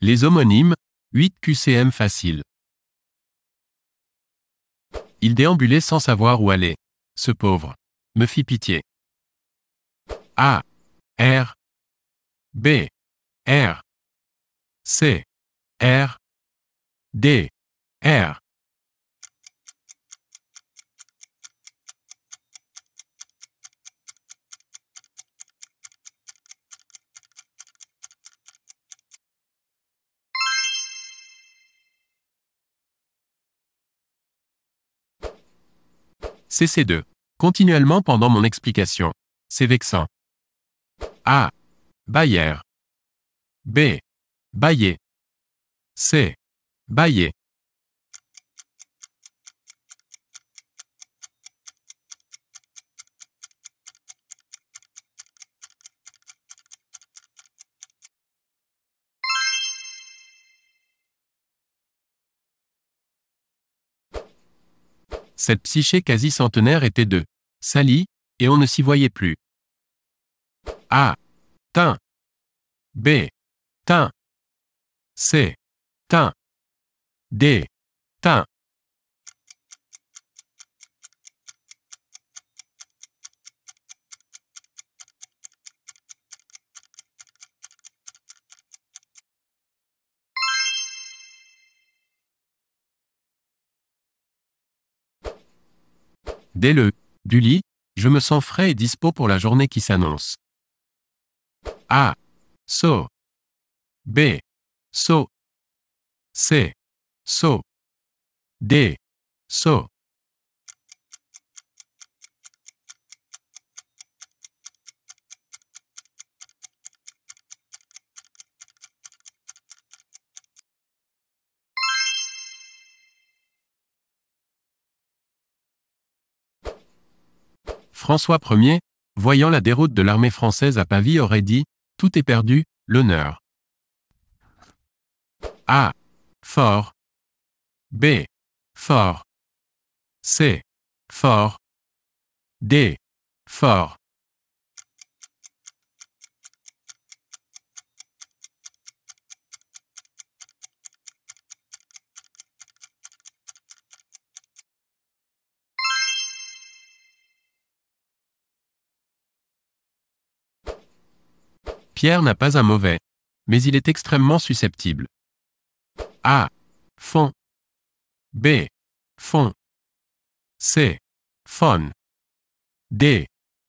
Les homonymes, 8 QCM faciles. Il déambulait sans savoir où aller. Ce pauvre. Me fit pitié. A. R. B. R. C. R. D. R. CC2. Continuellement pendant mon explication. C'est vexant. A. Bayer. B. Bayer. C. Bayer. Cette psyché quasi centenaire était de salie, et on ne s'y voyait plus. A. Tin. B. Tin. C. Tin. D. Tin. Dès le du lit, je me sens frais et dispo pour la journée qui s'annonce. A. So. B. So. C. So. D. So. François Ier, voyant la déroute de l'armée française à Pavie, aurait dit Tout est perdu, l'honneur. A. Fort. B. Fort. C. Fort. D. Fort. Pierre n'a pas un mauvais. Mais il est extrêmement susceptible. A. Fond. B. Fond. C. Fon. D.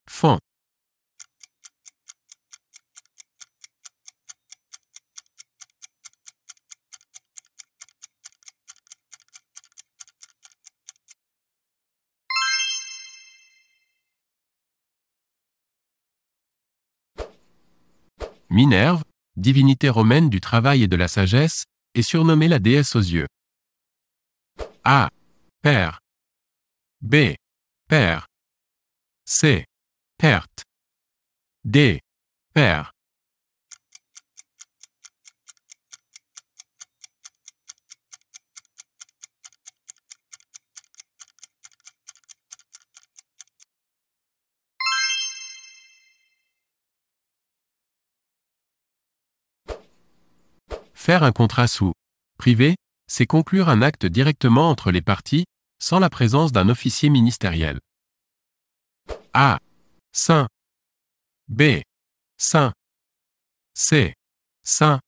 Fond. Minerve, divinité romaine du travail et de la sagesse, est surnommée la déesse aux yeux. A. Père. B. Père. C. Perte. D. Père. Faire un contrat sous privé, c'est conclure un acte directement entre les parties, sans la présence d'un officier ministériel. A. Saint. B. Saint. C. Saint.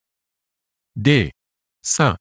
D. Saint.